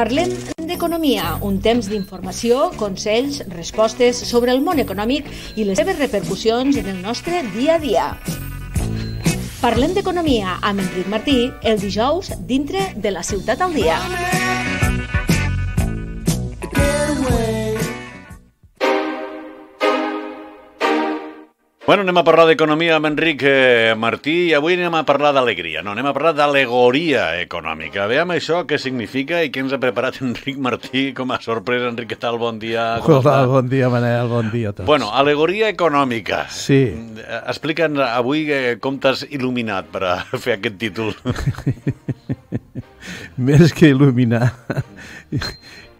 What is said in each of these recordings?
Parlem d'economia, un temps d'informació, consells, respostes sobre el món econòmic i les seves repercussions en el nostre dia a dia. Parlem d'economia amb Enric Martí el dijous dintre de la ciutat al dia. Money. Bueno, anem a parlar d'economia amb Enric eh, Martí i avui anem a parlar d'alegria, no, anem a parlar d'alegoria econòmica. Veiem això, què significa i què ens ha preparat Enric Martí com a sorpresa. Enric, què tal? Bon dia. Hola, bon dia, Manel, bon dia a tots. Bueno, alegoria econòmica. Sí. Explica'ns avui eh, com t'has il·luminat per a fer aquest títol. Més que il·luminar,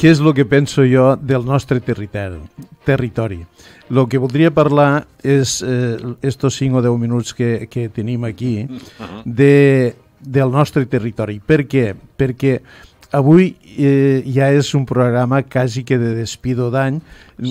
què és el que penso jo del nostre territori. territori. El que voldria parlar és, eh, estos 5 o 10 minuts que, que tenim aquí, de, del nostre territori. Per què? Perquè avui eh, ja és un programa quasi que de despido d'any.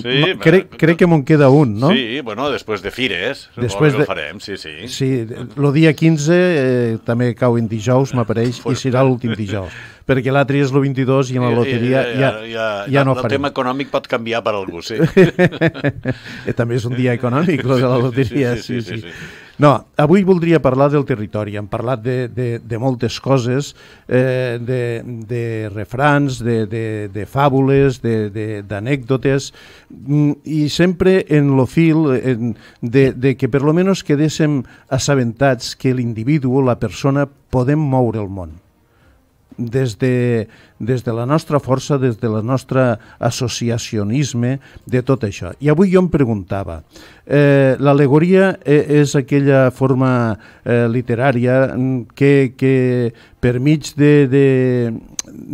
Sí, no, crec, crec que me'n queda un, no? Sí, bueno, després de Fires, després de... farem, sí, sí. Sí, el dia 15 eh, també cau en dijous, m'apareix, i serà l'últim dijous. perquè l'altre és el 22 i en la loteria ja, ja, ja, ja no el farem. El tema econòmic pot canviar per algú, sí. Eh, també és un dia econòmic, el de la loteria, sí, sí, sí. sí, sí, sí. sí. No, avui voldria parlar del territori. Hem parlat de, de, de moltes coses, eh, de, de refrans, de, de, de fàbules, d'anècdotes, mm, i sempre en lo fil en, de, de que per lo menos quedéssim assabentats que l'individu, la persona, podem moure el món des de, des de la nostra força, des de la nostra associacionisme, de tot això. I avui jo em preguntava, eh, l'alegoria e, és aquella forma eh, literària mm, que, que per mig de, de,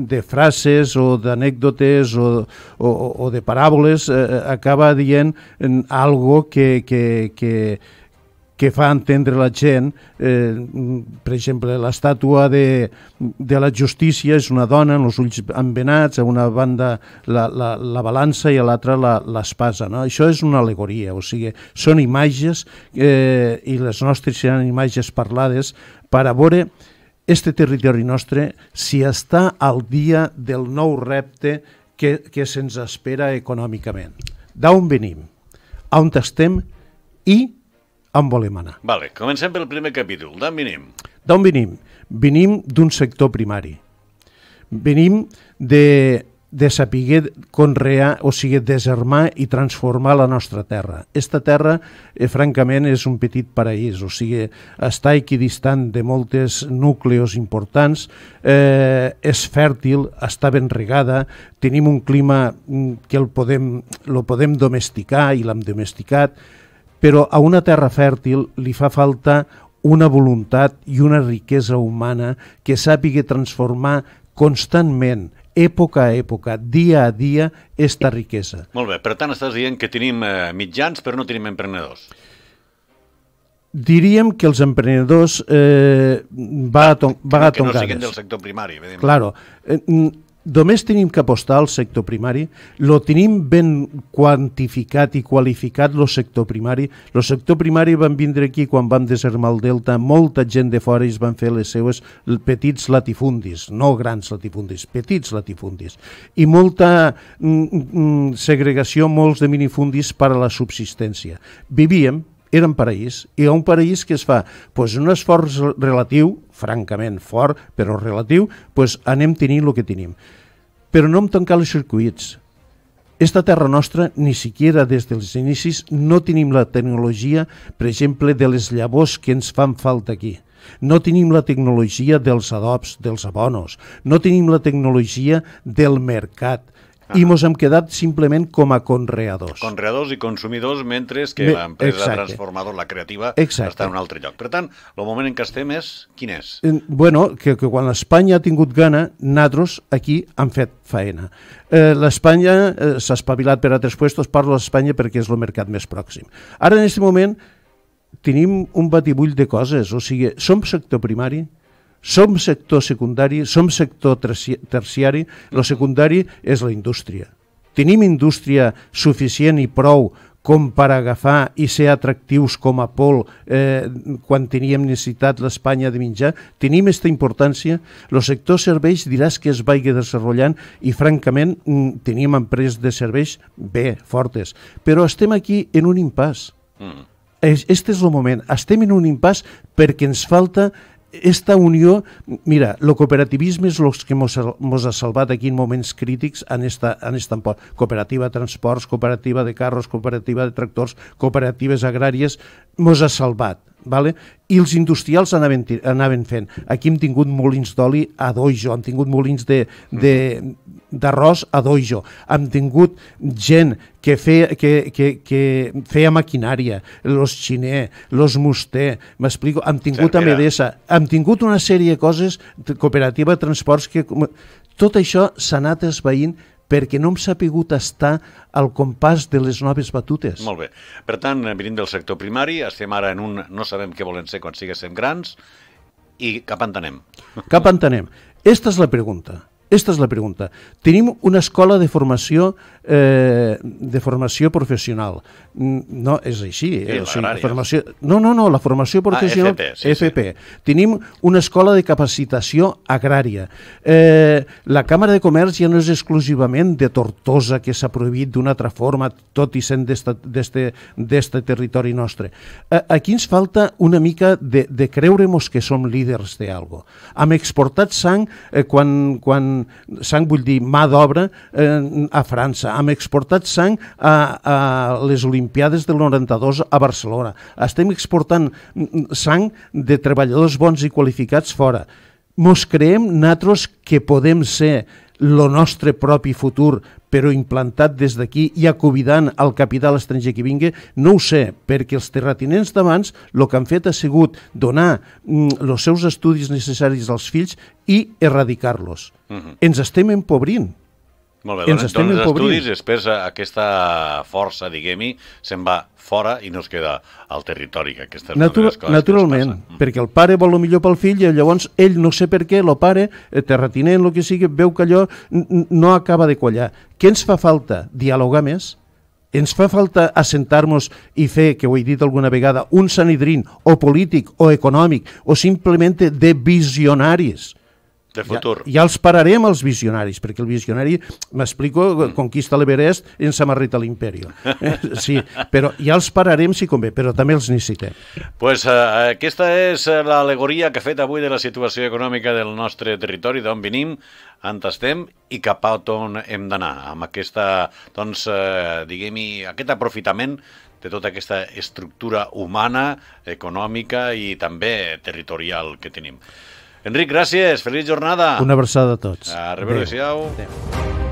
de frases o d'anècdotes o, o, o de paràboles eh, acaba dient mm, algo que, que, que que fa entendre la gent, eh, per exemple, l'estàtua de, de la justícia és una dona amb els ulls envenats, a una banda la, la, la balança i a l'altra l'espasa. No? Això és una alegoria, o sigui, són imatges eh, i les nostres seran imatges parlades per a veure este territori nostre si està al dia del nou repte que, que se'ns espera econòmicament. D'on venim? On estem? I on volem anar. Vale, comencem pel primer capítol. D'on venim? D'on venim? Venim d'un sector primari. Venim de de saber conrear, o sigui, desarmar i transformar la nostra terra. Esta terra, eh, francament, és un petit paraís, o sigui, està equidistant de moltes núcleos importants, eh, és fèrtil, està ben regada, tenim un clima mm, que el podem, lo podem domesticar i l'hem domesticat, però a una terra fèrtil li fa falta una voluntat i una riquesa humana que sàpiga transformar constantment època a època, dia a dia, esta riquesa. Molt bé, per tant estàs dient que tenim eh, mitjans però no tenim emprenedors. Diríem que els emprenedors eh, va, a, va a tongades. Que no siguin del sector primari, evidentment. Claro. Eh, només tenim que apostar al sector primari, lo tenim ben quantificat i qualificat el sector primari. El sector primari van vindre aquí quan vam desarmar el Delta, molta gent de fora es van fer les seues petits latifundis, no grans latifundis, petits latifundis, i molta mm, mm, segregació, molts de minifundis per a la subsistència. Vivíem era un paraís. I un paraís que es fa pues, un esforç relatiu, francament fort, però relatiu, pues, anem tenint el que tenim. Però no hem tancat els circuits. Esta terra nostra, ni siquiera des dels inicis, no tenim la tecnologia, per exemple, de les llavors que ens fan falta aquí. No tenim la tecnologia dels adops, dels abonos. No tenim la tecnologia del mercat. Ah. I ens hem quedat simplement com a conreadors. Conreadors i consumidors, mentre que Me... l'empresa transformadora, la creativa, Exacte. està en un altre lloc. Per tant, el moment en què estem és... Quin és? Bueno, que, que quan l'Espanya ha tingut gana, natros aquí han fet faena. Eh, L'Espanya eh, s'ha espavilat per altres puestos, parlo d'Espanya perquè és el mercat més pròxim. Ara, en aquest moment, tenim un batibull de coses, o sigui, som sector primari, som sector secundari, som sector terciari, el secundari és la indústria. Tenim indústria suficient i prou com per agafar i ser atractius com a pol eh, quan teníem necessitat l'Espanya de menjar, tenim aquesta importància, el sector serveis diràs que es vagi desenvolupant i francament mm, tenim empreses de serveis bé, fortes, però estem aquí en un impàs. Mm. Este és el moment. Estem en un impàs perquè ens falta esta unió, mira, el cooperativisme és el que ens ha salvat aquí en moments crítics en esta, en esta Cooperativa de transports, cooperativa de carros, cooperativa de tractors, cooperatives agràries, ens ha salvat vale? i els industrials anaven, anaven fent. Aquí hem tingut molins d'oli a dojo, hem tingut molins mhm. d'arròs a dojo, hem tingut gent que feia, que, que, que feia maquinària, los xiner, los muster, m'explico, hem tingut a Medesa, hem tingut una sèrie de coses, cooperativa de transports, que tot això s'ha anat esveint perquè no hem sapigut estar al compàs de les noves batutes. Molt bé. Per tant, eh, venim del sector primari, estem ara en un no sabem què volen ser quan siguem grans i cap entenem. Cap entenem. Esta és la pregunta. Esta és la pregunta. Tenim una escola de formació eh, de formació professional. No, és així. Eh, sí, la formació... No, no, no, la formació ah, professional... Ah, FP. Sí, FP. Sí. Tenim una escola de capacitació agrària. Eh, la Càmera de Comerç ja no és exclusivament de Tortosa, que s'ha prohibit d'una altra forma, tot i sent d'este territori nostre. Eh, aquí ens falta una mica de, de creure nos que som líders d'algo. Hem exportat sang, eh, quan, quan sang vull dir mà d'obra, eh, a França, hem exportat sang a, a les Olimpiades del 92 a Barcelona. Estem exportant sang de treballadors bons i qualificats fora. Nos creem natros que podem ser el nostre propi futur, però implantat des d'aquí i acovidant al capital estranger que vingui, no ho sé, perquè els terratinents d'abans el que han fet ha sigut donar els mm, seus estudis necessaris als fills i erradicar-los. Uh mhm. -huh. Ens estem empobrint. Molt bé, ens doncs, estem doncs empobrint. Estudis, després aquesta força, diguem-hi, se'n va fora i no es queda al territori. Que aquestes Natura, coses naturalment, perquè el pare vol el millor pel fill i llavors ell, no sé per què, el pare, eh, terratinent, el que sigui, veu que allò no acaba de collar. Què ens fa falta? Dialogar més? ens fa falta assentar-nos i fer, que ho he dit alguna vegada, un sanidrin o polític o econòmic o simplement de visionaris. De futur. Ja, ja els pararem els visionaris, perquè el visionari, m'explico, conquista l'Everest en samarrita l'imperi. Eh, sí, però ja els pararem si convé, però també els necessitem. pues, uh, aquesta és eh, l'alegoria que ha fet avui de la situació econòmica del nostre territori, d'on venim, on estem i cap a on hem d'anar, amb aquesta, doncs, uh, diguem-hi, aquest aprofitament de tota aquesta estructura humana, econòmica i també territorial que tenim. Enric, gràcies. Feliç jornada. Una abraçada a tots. A Rivero, adéu. adéu.